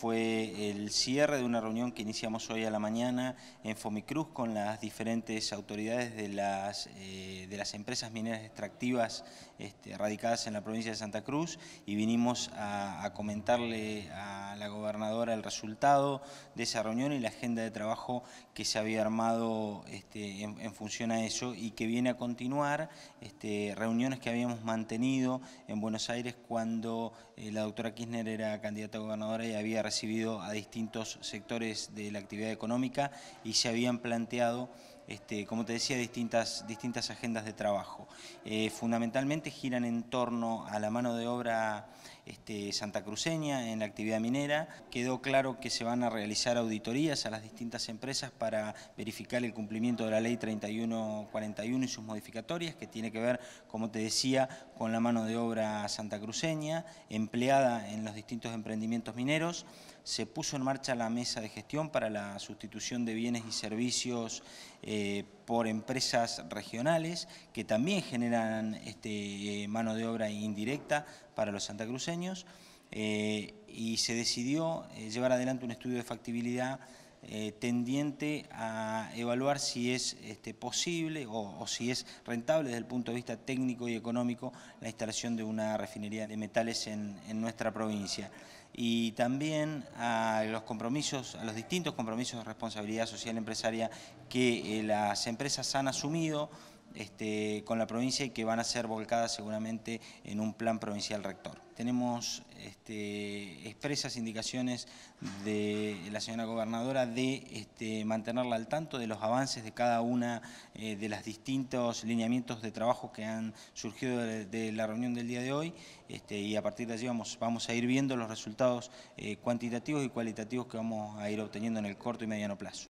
Fue el cierre de una reunión que iniciamos hoy a la mañana en Fomicruz con las diferentes autoridades de las, eh, de las empresas mineras extractivas este, radicadas en la provincia de Santa Cruz y vinimos a, comentarle a la gobernadora el resultado de esa reunión y la agenda de trabajo que se había armado este, en, función a eso y que viene a continuar este, reuniones que habíamos mantenido en Buenos Aires cuando eh, la doctora Kirchner era candidata a gobernadora y había recibido a distintos sectores de la actividad económica y se habían planteado este, como te decía, distintas, distintas agendas de trabajo. Eh, fundamentalmente giran en torno a la mano de obra este, santacruceña en la actividad minera. Quedó claro que se van a realizar auditorías a las distintas empresas para verificar el cumplimiento de la ley 3141 y sus modificatorias, que tiene que ver, como te decía, con la mano de obra santacruceña, empleada en los distintos emprendimientos mineros. Se puso en marcha la mesa de gestión para la sustitución de bienes y servicios eh, eh, por empresas regionales que también generan este, eh, mano de obra indirecta para los santacruceños eh, y se decidió llevar adelante un estudio de factibilidad eh, tendiente a evaluar si es este, posible o, si es rentable desde el punto de vista técnico y económico la instalación de una refinería de metales en, nuestra provincia y también a los compromisos, a los distintos compromisos de responsabilidad social empresaria que eh, las empresas han asumido este, con la provincia y que van a ser volcadas seguramente en un plan provincial rector. Tenemos este, expresas indicaciones de la señora gobernadora de este, mantenerla al tanto de los avances de cada una eh, de los distintos lineamientos de trabajo que han surgido de, la reunión del día de hoy y a partir de allí vamos, vamos a ir viendo los resultados eh, cuantitativos y cualitativos que vamos a ir obteniendo en el corto y mediano plazo.